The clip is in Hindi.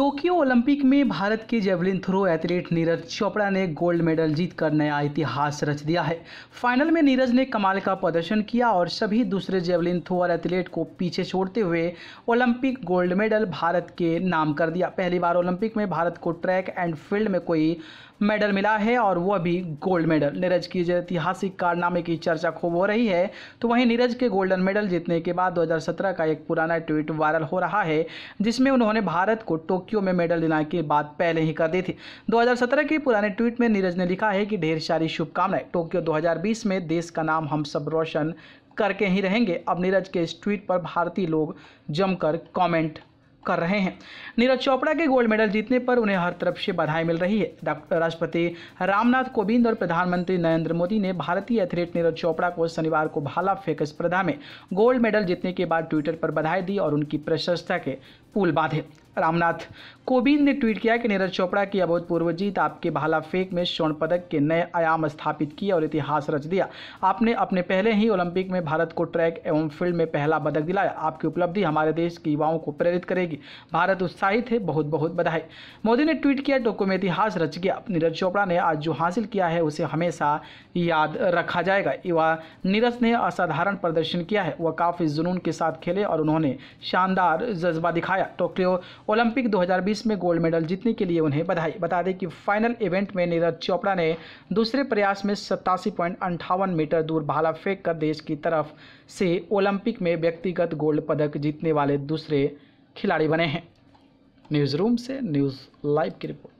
टोक्यो ओलंपिक में भारत के javelin throw athlete Neeraj Chopra ने गोल्ड मेडल जीतकर नया इतिहास रच दिया है फाइनल में नीरज ने कमाल का प्रदर्शन किया और सभी दूसरे जेवलिन थ्रोअर एथलीट को पीछे छोड़ते हुए ओलंपिक गोल्ड मेडल भारत के नाम कर दिया पहली बार ओलंपिक में भारत को ट्रैक एंड फील्ड में कोई मेडल मिला है और वह भी गोल्ड मेडल नीरज की जो ऐतिहासिक कारनामे की चर्चा खूब हो रही है तो वहीं नीरज के गोल्डन मेडल जीतने के बाद 2017 का एक पुराना ट्वीट वायरल हो रहा है जिसमें उन्होंने भारत को टोक्यो टोक्यो में मेडल दिलाने की बात पहले ही कर दी थी 2017 के पुराने ट्वीट में नीरज ने लिखा है कि ढेर सारी शुभकामनाएं टोक्यो 2020 में देश का नाम हम सब रोशन करके ही रहेंगे अब नीरज के इस ट्वीट पर भारतीय लोग जमकर कॉमेंट कर रहे हैं नीरज चोपड़ा के गोल्ड मेडल जीतने पर उन्हें हर तरफ से बधाई मिल रही है राष्ट्रपति रामनाथ कोविंद और प्रधानमंत्री नरेंद्र मोदी ने भारतीय एथलीट नीरज चोपड़ा को शनिवार को भाला फेंक स्पर्धा में गोल्ड मेडल जीतने के बाद ट्विटर पर बधाई दी और उनकी प्रशंसा के पुल बांधे रामनाथ कोविंद ने ट्वीट किया कि नीरज चोपड़ा की अभूतपूर्व जीत आपके भाला फेंक में स्वर्ण पदक के नए आयाम स्थापित किए और इतिहास रच दिया आपने अपने पहले ही ओलंपिक में भारत को ट्रैक एवं फील्ड में पहला पदक दिलाया आपकी उपलब्धि हमारे देश के युवाओं को प्रेरित करेगी भारत उत्साहित है बहुत बहुत बधाई मोदी ने ट्वीट किया टोक्यो में इतिहास रच गया नीरज चोपड़ा ने आज जो हासिल किया है उसे हमेशा याद रखा जाएगा युवा नीरज ने असाधारण प्रदर्शन किया है वह काफ़ी जुनून के साथ खेले और उन्होंने शानदार जज्बा दिखाया टोक्यो ओलंपिक 2020 में गोल्ड मेडल जीतने के लिए उन्हें बधाई बता दें कि फाइनल इवेंट में नीरज चोपड़ा ने दूसरे प्रयास में सत्तासी मीटर दूर भाला फेंक कर देश की तरफ से ओलंपिक में व्यक्तिगत गोल्ड पदक जीतने वाले दूसरे खिलाड़ी बने हैं न्यूज़ रूम से न्यूज़ लाइव की रिपोर्ट